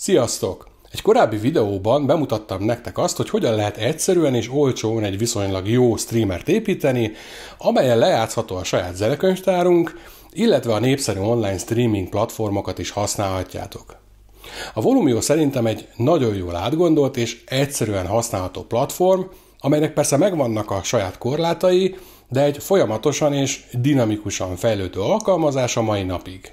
Sziasztok! Egy korábbi videóban bemutattam nektek azt, hogy hogyan lehet egyszerűen és olcsón egy viszonylag jó streamert építeni, amelyen lejátszható a saját zenekönyvtárunk, illetve a népszerű online streaming platformokat is használhatjátok. A Volumio szerintem egy nagyon jól átgondolt és egyszerűen használható platform, amelynek persze megvannak a saját korlátai, de egy folyamatosan és dinamikusan fejlődő alkalmazás a mai napig.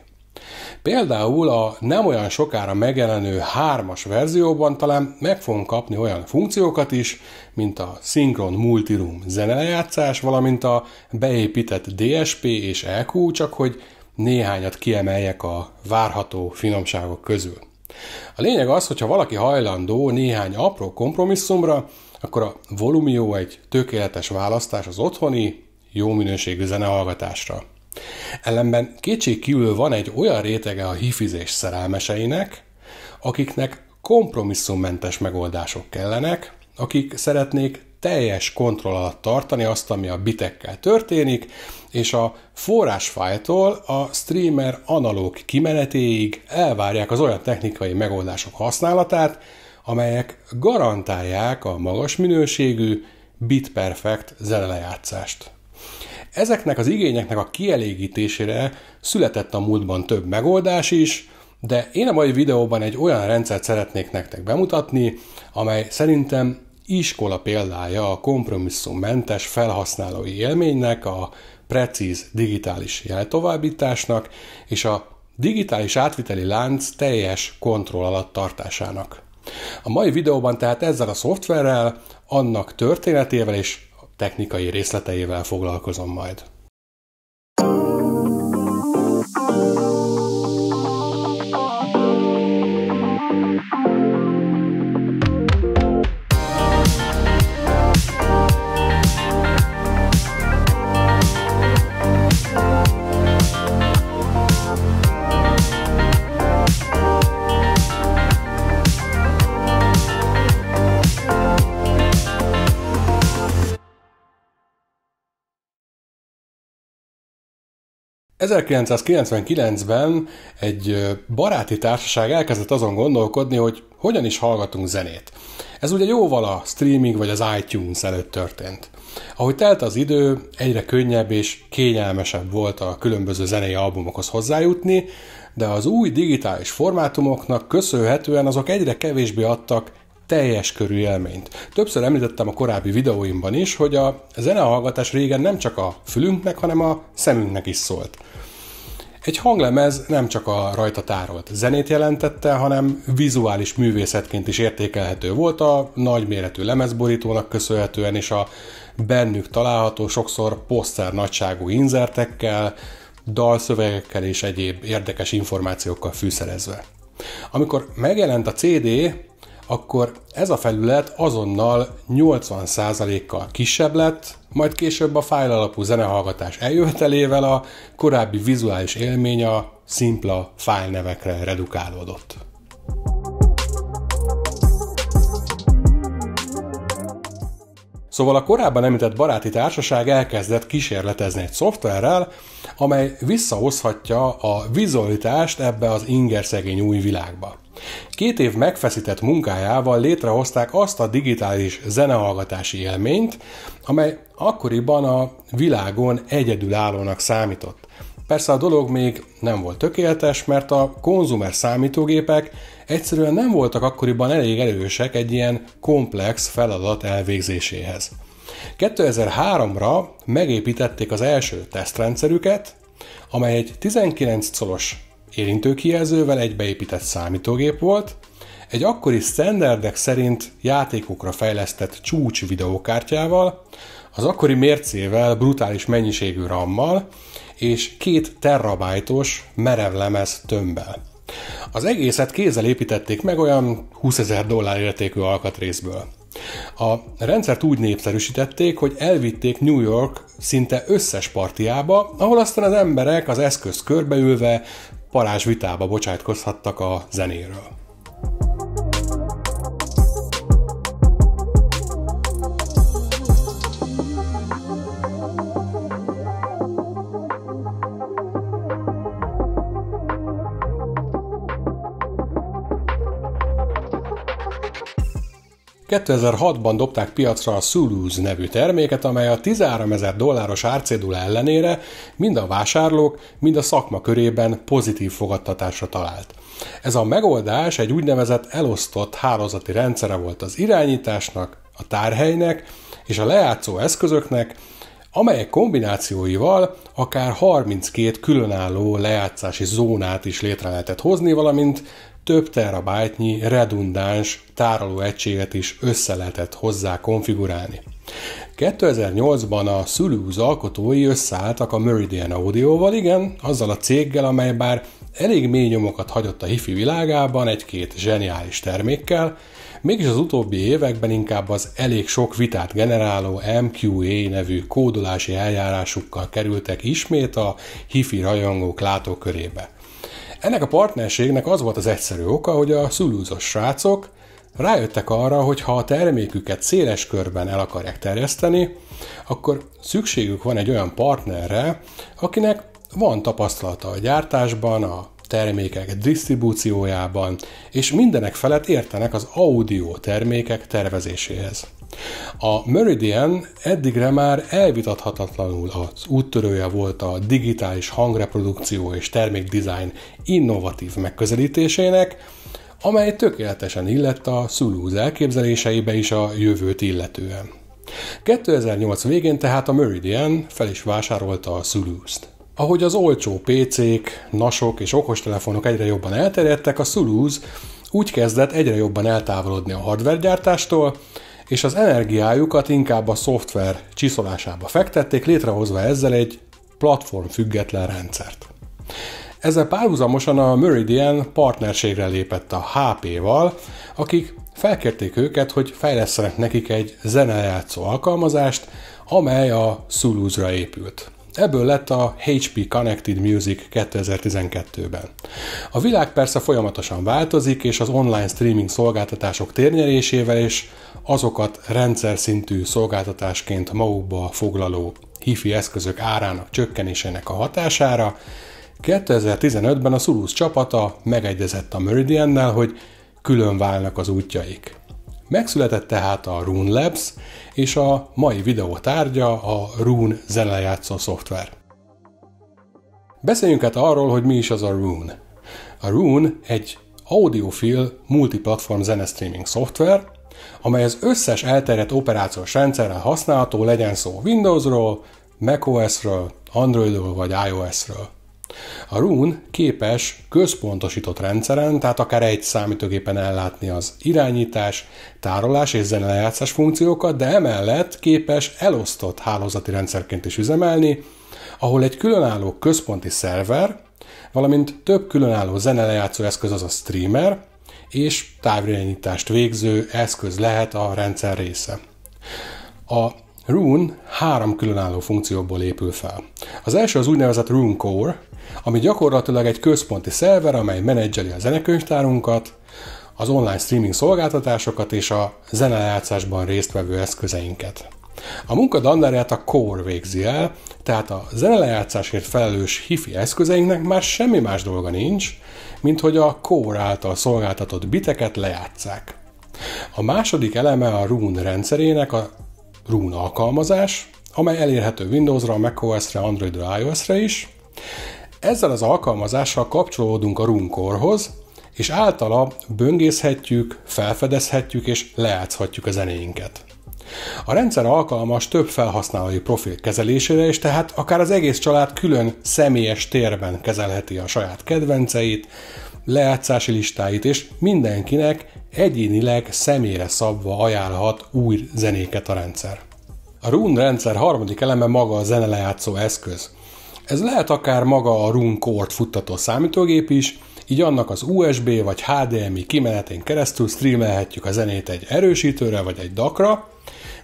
Például a nem olyan sokára megjelenő hármas verzióban talán meg fogunk kapni olyan funkciókat is, mint a szinkron multiroom zenelejátszás, valamint a beépített DSP és EQ, csak hogy néhányat kiemeljek a várható finomságok közül. A lényeg az, hogy ha valaki hajlandó néhány apró kompromisszumra, akkor a Volumio egy tökéletes választás az otthoni, jó minőségű zenehallgatásra. Ellenben kívül van egy olyan rétege a hifizés szerelmeseinek, akiknek kompromisszummentes megoldások kellenek, akik szeretnék teljes kontroll alatt tartani azt, ami a bitekkel történik, és a forrásfájtól a streamer analóg kimenetéig elvárják az olyan technikai megoldások használatát, amelyek garantálják a magas minőségű, bitperfect zenelejátszást. Ezeknek az igényeknek a kielégítésére született a múltban több megoldás is, de én a mai videóban egy olyan rendszert szeretnék nektek bemutatni, amely szerintem iskola példája a kompromisszummentes felhasználói élménynek, a precíz digitális jeltovábbításnak és a digitális átviteli lánc teljes kontroll alatt tartásának. A mai videóban tehát ezzel a szoftverrel, annak történetével és technikai részleteivel foglalkozom majd. 1999-ben egy baráti társaság elkezdett azon gondolkodni, hogy hogyan is hallgatunk zenét. Ez ugye jóval a streaming vagy az iTunes előtt történt. Ahogy telt az idő, egyre könnyebb és kényelmesebb volt a különböző zenei albumokhoz hozzájutni, de az új digitális formátumoknak köszönhetően azok egyre kevésbé adtak teljes körű élményt. Többször említettem a korábbi videóimban is, hogy a zenehallgatás régen nem csak a fülünknek, hanem a szemünknek is szólt. Egy hanglemez nem csak a rajta tárolt zenét jelentette, hanem vizuális művészetként is értékelhető volt a nagyméretű lemezborítónak köszönhetően, és a bennük található sokszor poszter nagyságú inzertekkel, dalszövegekkel és egyéb érdekes információkkal fűszerezve. Amikor megjelent a CD, akkor ez a felület azonnal 80%-kal kisebb lett, majd később a fájl alapú zenehallgatás eljövetelével a korábbi vizuális élmény a szimpla fájlnevekre redukálódott. Szóval a korábban említett baráti társaság elkezdett kísérletezni egy szoftverrel, amely visszahozhatja a vizualitást ebbe az szegény új világba. Két év megfeszített munkájával létrehozták azt a digitális zenehallgatási élményt, amely akkoriban a világon egyedülállónak számított. Persze a dolog még nem volt tökéletes, mert a konzumer számítógépek egyszerűen nem voltak akkoriban elég erősek egy ilyen komplex feladat elvégzéséhez. 2003-ra megépítették az első tesztrendszerüket, amely egy 19 colos érintőkijelzővel egy beépített számítógép volt, egy akkori standardek szerint játékokra fejlesztett csúcs videókártyával, az akkori mércével brutális mennyiségű rammal és két terabájtos merevlemez tömbbel. Az egészet kézzel építették meg olyan 20 ezer dollár értékű alkatrészből. A rendszert úgy népszerűsítették, hogy elvitték New York szinte összes partiába, ahol aztán az emberek az eszköz körbeülve parázs vitába bocsátkozhattak a zenéről. 2006-ban dobták piacra a Suluz nevű terméket, amely a 13 ezer dolláros árcédula ellenére mind a vásárlók, mind a szakma körében pozitív fogadtatásra talált. Ez a megoldás egy úgynevezett elosztott hálózati rendszere volt az irányításnak, a tárhelynek és a lejátszó eszközöknek, amelyek kombinációival akár 32 különálló lejátszási zónát is létre lehetett hozni, valamint több terabájtnyi redundáns tárolóegységet is össze lehetett hozzá konfigurálni. 2008-ban a Sulu's alkotói összeálltak a Meridian Audio-val, igen, azzal a céggel, amely bár elég mély nyomokat hagyott a hifi világában egy-két zseniális termékkel, mégis az utóbbi években inkább az elég sok vitát generáló MQA nevű kódolási eljárásukkal kerültek ismét a hifi rajongók látókörébe. Ennek a partnerségnek az volt az egyszerű oka, hogy a szulúzos srácok rájöttek arra, hogy ha a terméküket széles körben el akarják terjeszteni, akkor szükségük van egy olyan partnerre, akinek van tapasztalata a gyártásban, a termékek disztribúciójában, és mindenek felett értenek az audio termékek tervezéséhez. A Meridian eddigre már elvitathatatlanul az úttörője volt a digitális hangreprodukció és termékdesign innovatív megközelítésének, amely tökéletesen illett a Szulúz elképzeléseibe is a jövőt illetően. 2008 végén tehát a Meridian fel is vásárolta a Szulúzt. Ahogy az olcsó PC-k, nasok és okostelefonok egyre jobban elterjedtek, a Suluz úgy kezdett egyre jobban eltávolodni a hardvergyártástól, és az energiájukat inkább a szoftver csiszolásába fektették, létrehozva ezzel egy platform független rendszert. Ezzel párhuzamosan a Meridian partnerségre lépett a HP-val, akik felkérték őket, hogy fejlesztenek nekik egy zenejátszó alkalmazást, amely a Suluzra épült. Ebből lett a HP Connected Music 2012-ben. A világ persze folyamatosan változik, és az online streaming szolgáltatások térnyerésével és azokat rendszer szintű szolgáltatásként magukba foglaló hifi eszközök árának csökkenésének a hatására 2015-ben a Sulus csapata megegyezett a Meridiannel, hogy külön válnak az útjaik. Megszületett tehát a Rune Labs, és a mai videó tárgya a Rune zenelejátszó szoftver. Beszéljünk hát arról, hogy mi is az a Rune. A Rune egy audiofil multiplatform zenestreaming szoftver, amely az összes elterjedt operációs rendszerrel használható, legyen szó Windowsról, macOS-ről, Androidról vagy iOS-ről. A Rune képes központosított rendszeren, tehát akár egy számítógépen ellátni az irányítás, tárolás és zenelejátszás funkciókat, de emellett képes elosztott hálózati rendszerként is üzemelni, ahol egy különálló központi szerver, valamint több különálló zenelejátszó eszköz, az a streamer, és távirányítást végző eszköz lehet a rendszer része. A Rune három különálló funkcióból épül fel. Az első az úgynevezett Rune Core, ami gyakorlatilag egy központi szerver, amely menedzseli a zenekönyvtárunkat, az online streaming szolgáltatásokat és a zenelejátszásban résztvevő eszközeinket. A munka dandárját a Core végzi el, tehát a zenelejátszásért felelős hifi eszközeinknek már semmi más dolga nincs, mint hogy a Core által szolgáltatott biteket lejátszák. A második eleme a Rune rendszerének a Rune alkalmazás, amely elérhető Windowsra, macOS-re, Androidra, iOS-re is, ezzel az alkalmazással kapcsolódunk a runkorhoz, és általa böngészhetjük, felfedezhetjük és lejátszhatjuk a zenéinket. A rendszer alkalmas több felhasználói profil kezelésére, és tehát akár az egész család külön személyes térben kezelheti a saját kedvenceit, lejátszási listáit, és mindenkinek egyénileg személyre szabva ajánlhat új zenéket a rendszer. A Rune rendszer harmadik eleme maga a zenelejátszó eszköz. Ez lehet akár maga a RUN-kort futtató számítógép is, így annak az USB vagy HDMI kimenetén keresztül streamelhetjük a zenét egy erősítőre vagy egy DAC-ra,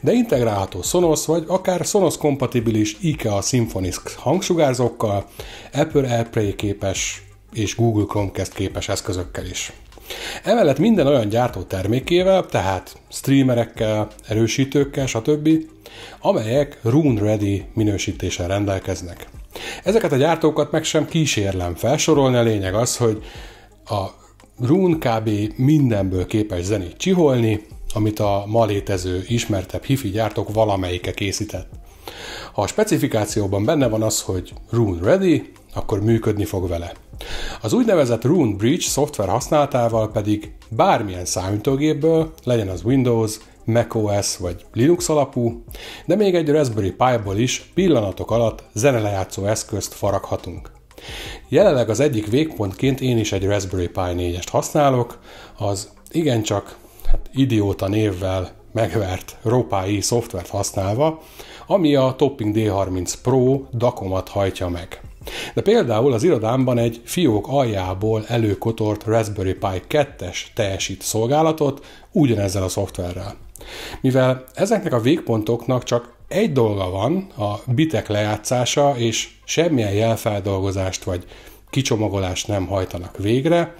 de integrálható Sonos vagy akár Sonos kompatibilis IKEA Symfonisk hangsugárzókkal, Apple AirPlay képes és Google Chromecast képes eszközökkel is. Emellett minden olyan gyártó termékével, tehát streamerekkel, erősítőkkel, stb., amelyek Rune Ready minősítéssel rendelkeznek. Ezeket a gyártókat meg sem kísérlem felsorolni, a lényeg az, hogy a Rune kb. mindenből képes zenét csiholni, amit a ma létező ismertebb hifi gyártók valamelyike készített. Ha a specifikációban benne van az, hogy Rune Ready, akkor működni fog vele. Az úgynevezett Rune Bridge szoftver használatával pedig bármilyen számítógépből, legyen az Windows, macOS vagy Linux alapú, de még egy Raspberry Pi-ból is pillanatok alatt zenelejátszó eszközt faraghatunk. Jelenleg az egyik végpontként én is egy Raspberry Pi 4-est használok, az igencsak hát idióta névvel megvert Ropai szoftvert használva, ami a Topping D30 Pro dakomat hajtja meg. De például az irodámban egy fiók aljából előkotort Raspberry Pi 2-es teljesít szolgálatot ugyanezzel a szoftverrel. Mivel ezeknek a végpontoknak csak egy dolga van, a bitek lejátszása, és semmilyen jelfeldolgozást vagy kicsomagolást nem hajtanak végre,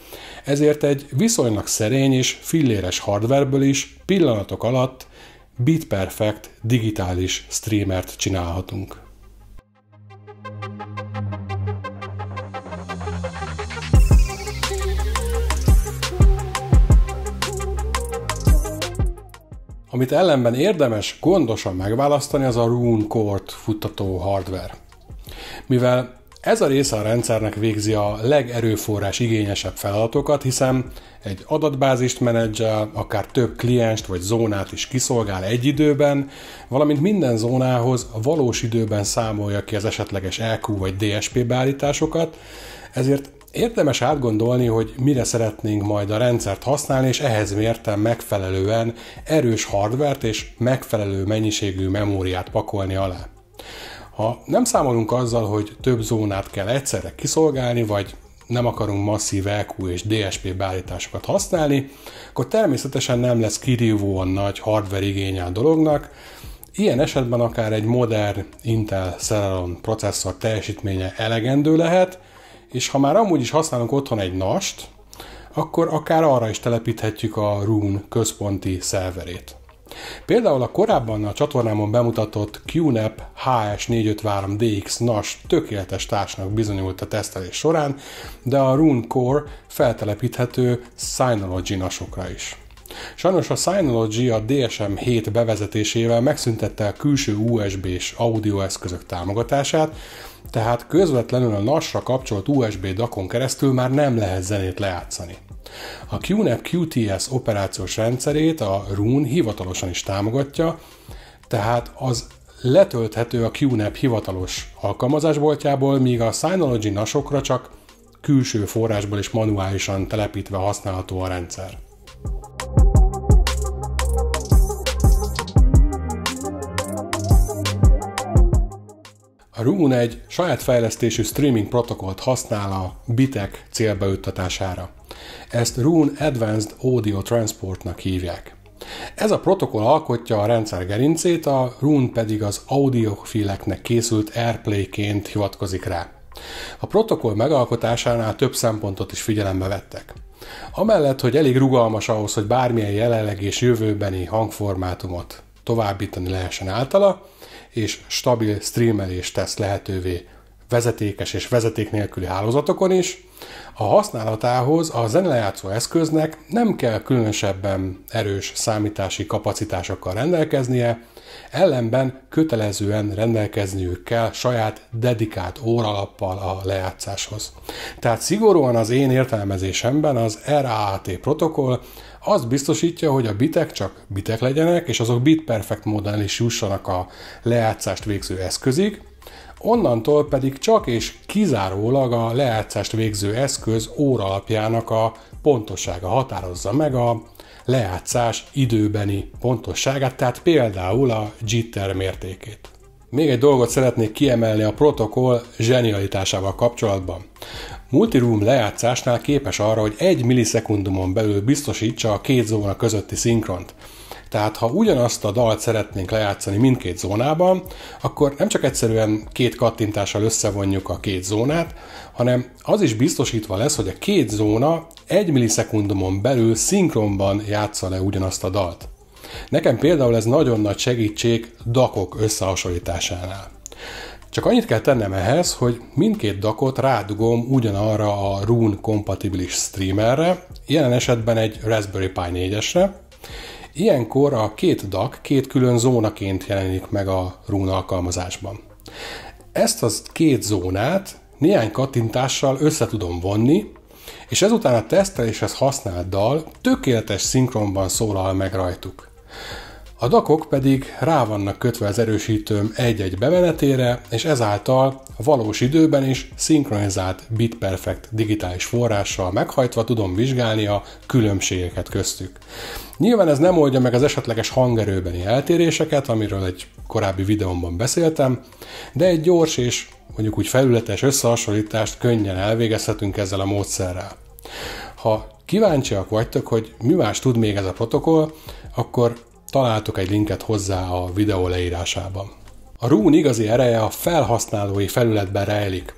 ezért egy viszonylag szerény és filléres hardverből is pillanatok alatt bitperfect digitális streamert csinálhatunk. Amit ellenben érdemes gondosan megválasztani, az a Rune Court futtató hardware. Mivel ez a része a rendszernek végzi a legerőforrás igényesebb feladatokat, hiszen egy adatbázist menedzsel, akár több klienst vagy zónát is kiszolgál egy időben, valamint minden zónához valós időben számolja ki az esetleges LQ vagy DSP beállításokat, ezért Érdemes átgondolni, hogy mire szeretnénk majd a rendszert használni, és ehhez mérten megfelelően erős hardvert és megfelelő mennyiségű memóriát pakolni alá. Ha nem számolunk azzal, hogy több zónát kell egyszerre kiszolgálni, vagy nem akarunk masszív EQ és DSP beállításokat használni, akkor természetesen nem lesz kirívóan nagy hardware igénye a dolognak, Ilyen esetben akár egy modern Intel Celeron processzor teljesítménye elegendő lehet, és ha már amúgy is használunk otthon egy nast, akkor akár arra is telepíthetjük a Rune központi szerverét. Például a korábban a csatornámon bemutatott QNAP HS453 DX NAS tökéletes társnak bizonyult a tesztelés során, de a Rune Core feltelepíthető Synology nasokra is. Sajnos a Synology a DSM-7 bevezetésével megszüntette a külső USB-s audioeszközök támogatását, tehát közvetlenül a NAS-ra kapcsolt USB dakon keresztül már nem lehet zenét lejátszani. A QNAP QTS operációs rendszerét a Rune hivatalosan is támogatja, tehát az letölthető a QNAP hivatalos alkalmazásboltjából, míg a Synology nasokra csak külső forrásból és manuálisan telepítve használható a rendszer. A Rune egy saját fejlesztésű streaming protokollt használ a bitek célbeüttetására. Ezt Rune Advanced Audio Transportnak hívják. Ez a protokoll alkotja a rendszer gerincét, a Rune pedig az audiofileknek készült Airplay-ként hivatkozik rá. A protokoll megalkotásánál több szempontot is figyelembe vettek. Amellett, hogy elég rugalmas ahhoz, hogy bármilyen jelenleg és jövőbeni hangformátumot továbbítani lehessen általa, és stabil streamelést tesz lehetővé vezetékes és vezeték nélküli hálózatokon is. A használatához a zenelejátszó eszköznek nem kell különösebben erős számítási kapacitásokkal rendelkeznie, ellenben kötelezően rendelkezniük kell saját dedikált óralappal a lejátszáshoz. Tehát szigorúan az én értelmezésemben az RAAT protokoll az biztosítja, hogy a bitek csak bitek legyenek, és azok bit perfect módon is jussanak a lejátszást végző eszközig, onnantól pedig csak és kizárólag a lejátszást végző eszköz óra alapjának a pontossága határozza meg a lejátszás időbeni pontosságát, tehát például a jitter mértékét. Még egy dolgot szeretnék kiemelni a protokoll zsenialitásával kapcsolatban multiroom lejátszásnál képes arra, hogy egy millisekundumon belül biztosítsa a két zóna közötti szinkront. Tehát ha ugyanazt a dalt szeretnénk lejátszani mindkét zónában, akkor nem csak egyszerűen két kattintással összevonjuk a két zónát, hanem az is biztosítva lesz, hogy a két zóna egy millisekundumon belül szinkronban játsza le ugyanazt a dalt. Nekem például ez nagyon nagy segítség dakok összehasonlításánál. Csak annyit kell tennem ehhez, hogy mindkét dakot rádugom ugyanarra a Rune kompatibilis streamerre, jelen esetben egy Raspberry Pi 4-esre. Ilyenkor a két dak két külön zónaként jelenik meg a Rune alkalmazásban. Ezt az két zónát néhány kattintással össze tudom vonni, és ezután a teszteléshez használt dal tökéletes szinkronban szólal meg rajtuk. A dakok pedig rá vannak kötve az erősítőm egy-egy bemenetére, és ezáltal valós időben is szinkronizált bitperfect digitális forrással meghajtva tudom vizsgálni a különbségeket köztük. Nyilván ez nem oldja meg az esetleges hangerőbeni eltéréseket, amiről egy korábbi videómban beszéltem, de egy gyors és mondjuk úgy felületes összehasonlítást könnyen elvégezhetünk ezzel a módszerrel. Ha kíváncsiak vagytok, hogy mi más tud még ez a protokoll, akkor találtok egy linket hozzá a videó leírásában. A rún igazi ereje a felhasználói felületben rejlik.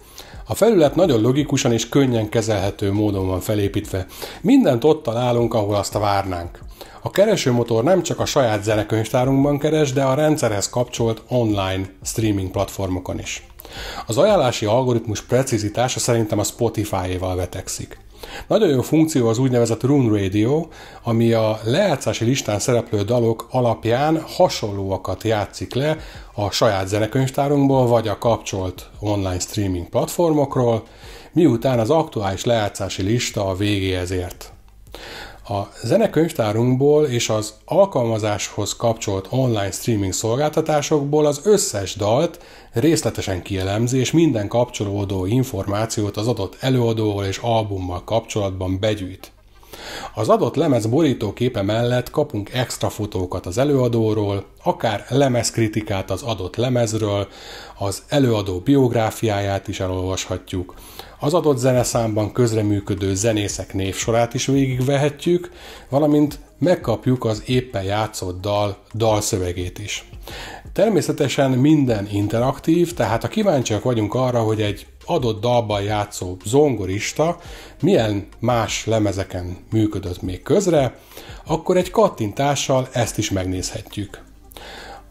A felület nagyon logikusan és könnyen kezelhető módon van felépítve. Mindent ott találunk, ahol azt várnánk. A keresőmotor nem csak a saját zenekönyvtárunkban keres, de a rendszerhez kapcsolt online streaming platformokon is. Az ajánlási algoritmus precizitása szerintem a Spotify-éval vetekszik. Nagyon jó funkció az úgynevezett Rune Radio, ami a lejátszási listán szereplő dalok alapján hasonlóakat játszik le a saját zenekönyvtárunkból, vagy a kapcsolt online streaming platformokról, miután az aktuális lejátszási lista a végéhez ért. A zenekönyvtárunkból és az alkalmazáshoz kapcsolt online streaming szolgáltatásokból az összes dalt részletesen kielemzi, és minden kapcsolódó információt az adott előadóval és albummal kapcsolatban begyűjt. Az adott lemez borítóképe mellett kapunk extra fotókat az előadóról, akár lemezkritikát az adott lemezről, az előadó biográfiáját is elolvashatjuk, az adott zeneszámban közreműködő zenészek névsorát is végigvehetjük, valamint megkapjuk az éppen játszott dal dalszövegét is. Természetesen minden interaktív, tehát ha kíváncsiak vagyunk arra, hogy egy adott dalban játszó zongorista milyen más lemezeken működött még közre, akkor egy kattintással ezt is megnézhetjük.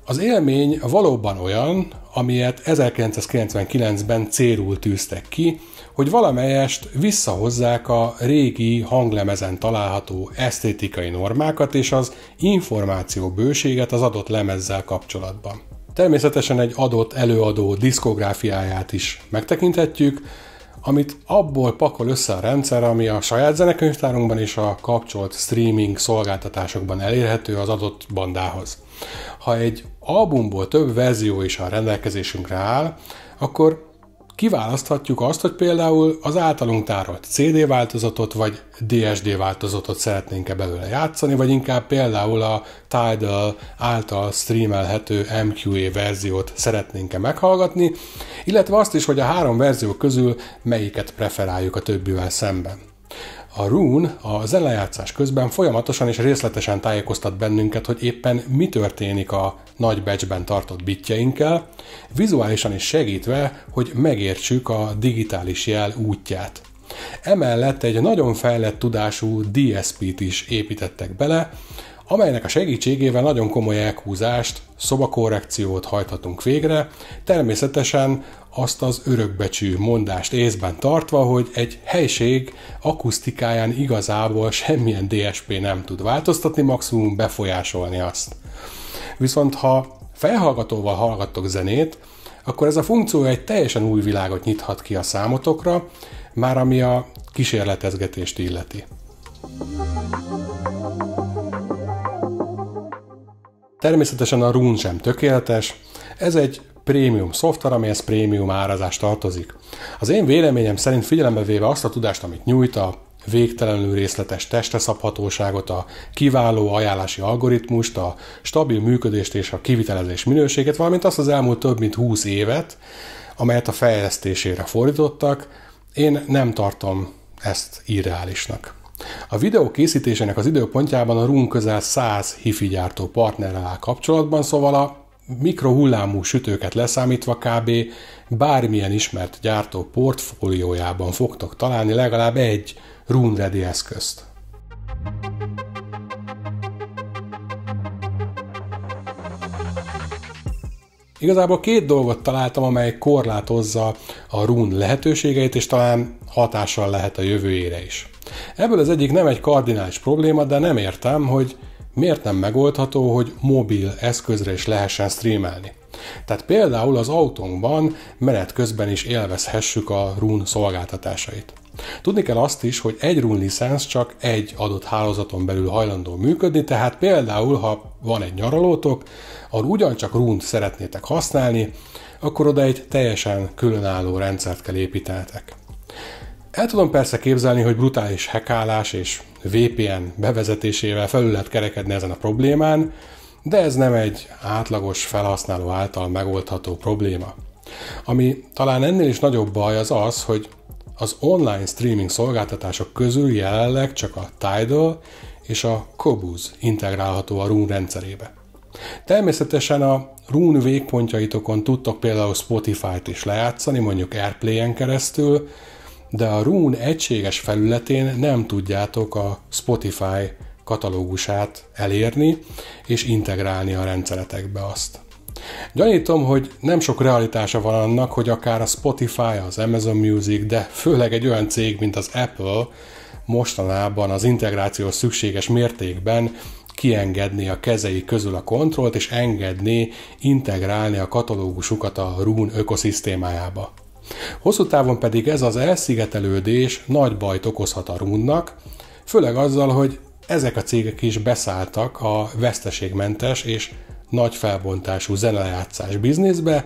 Az élmény valóban olyan, amilyet 1999-ben célul tűztek ki, hogy valamelyest visszahozzák a régi hanglemezen található esztétikai normákat és az információ bőséget az adott lemezzel kapcsolatban. Természetesen egy adott előadó diszkográfiáját is megtekinthetjük, amit abból pakol össze a rendszer, ami a saját zenekönyvtárunkban és a kapcsolt streaming szolgáltatásokban elérhető az adott bandához. Ha egy albumból több verzió is a rendelkezésünkre áll, akkor kiválaszthatjuk azt, hogy például az általunk tárolt CD változatot vagy DSD változatot szeretnénk-e belőle játszani, vagy inkább például a Tidal által streamelhető MQA verziót szeretnénk-e meghallgatni, illetve azt is, hogy a három verzió közül melyiket preferáljuk a többivel szemben. A Rune a zenelejátszás közben folyamatosan és részletesen tájékoztat bennünket, hogy éppen mi történik a nagy becsben tartott bitjeinkkel, vizuálisan is segítve, hogy megértsük a digitális jel útját. Emellett egy nagyon fejlett tudású DSP-t is építettek bele, amelynek a segítségével nagyon komoly elkúzást, szobakorrekciót hajthatunk végre, természetesen azt az örökbecsű mondást észben tartva, hogy egy helység akusztikáján igazából semmilyen DSP nem tud változtatni, maximum befolyásolni azt. Viszont ha felhallgatóval hallgattok zenét, akkor ez a funkció egy teljesen új világot nyithat ki a számotokra, már ami a kísérletezgetést illeti. Természetesen a run sem tökéletes, ez egy prémium szoftver, amihez prémium árazás tartozik. Az én véleményem szerint figyelembe véve azt a tudást, amit nyújt a végtelenül részletes testre szabhatóságot, a kiváló ajánlási algoritmust, a stabil működést és a kivitelezés minőségét, valamint azt az elmúlt több mint 20 évet, amelyet a fejlesztésére fordítottak, én nem tartom ezt irreálisnak. A videó készítésének az időpontjában a RUN közel 100 hifi gyártó partnerrel áll kapcsolatban, szóval a mikrohullámú sütőket leszámítva kb. bármilyen ismert gyártó portfóliójában fogtok találni legalább egy Runready eszközt. Igazából két dolgot találtam, amely korlátozza a run lehetőségeit, és talán hatással lehet a jövőjére is. Ebből az egyik nem egy kardinális probléma, de nem értem, hogy miért nem megoldható, hogy mobil eszközre is lehessen streamelni. Tehát például az autónkban menet közben is élvezhessük a RUN szolgáltatásait. Tudni kell azt is, hogy egy RUN licensz csak egy adott hálózaton belül hajlandó működni, tehát például, ha van egy nyaralótok, ahol ugyancsak run szeretnétek használni, akkor oda egy teljesen különálló rendszert kell építenetek. El tudom persze képzelni, hogy brutális hekálás és VPN bevezetésével felül lehet kerekedni ezen a problémán, de ez nem egy átlagos felhasználó által megoldható probléma. Ami talán ennél is nagyobb baj az az, hogy az online streaming szolgáltatások közül jelenleg csak a Tidal és a Kobuz integrálható a Rune rendszerébe. Természetesen a Rune végpontjaitokon tudtok például Spotify-t is lejátszani, mondjuk Airplay-en keresztül, de a Rune egységes felületén nem tudjátok a Spotify katalógusát elérni és integrálni a rendszeretekbe azt. Gyanítom, hogy nem sok realitása van annak, hogy akár a Spotify, az Amazon Music, de főleg egy olyan cég, mint az Apple mostanában az integráció szükséges mértékben kiengedni a kezei közül a kontrollt, és engedni integrálni a katalógusukat a Rune ökoszisztémájába. Hosszú távon pedig ez az elszigetelődés nagy bajt okozhat a Rúnnak, főleg azzal, hogy ezek a cégek is beszálltak a veszteségmentes és nagy felbontású zenelejátszás bizniszbe,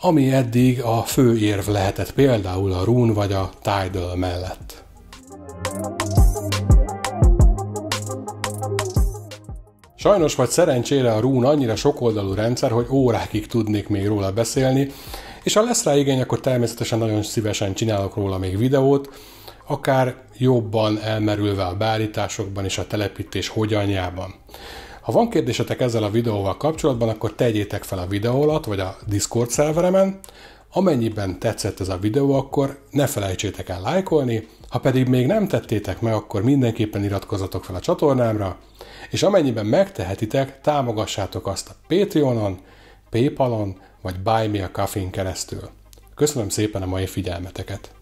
ami eddig a fő érv lehetett például a Rune vagy a Tidal mellett. Sajnos vagy szerencsére a Rune annyira sokoldalú rendszer, hogy órákig tudnék még róla beszélni, és ha lesz rá igény, akkor természetesen nagyon szívesen csinálok róla még videót, akár jobban elmerülve a beállításokban és a telepítés hogyanjában. Ha van kérdésetek ezzel a videóval kapcsolatban, akkor tegyétek fel a videó alatt, vagy a Discord szerveremen. Amennyiben tetszett ez a videó, akkor ne felejtsétek el lájkolni, ha pedig még nem tettétek meg, akkor mindenképpen iratkozzatok fel a csatornámra, és amennyiben megtehetitek, támogassátok azt a Patreonon, Paypalon, vagy Buy Me a keresztül. Köszönöm szépen a mai figyelmeteket!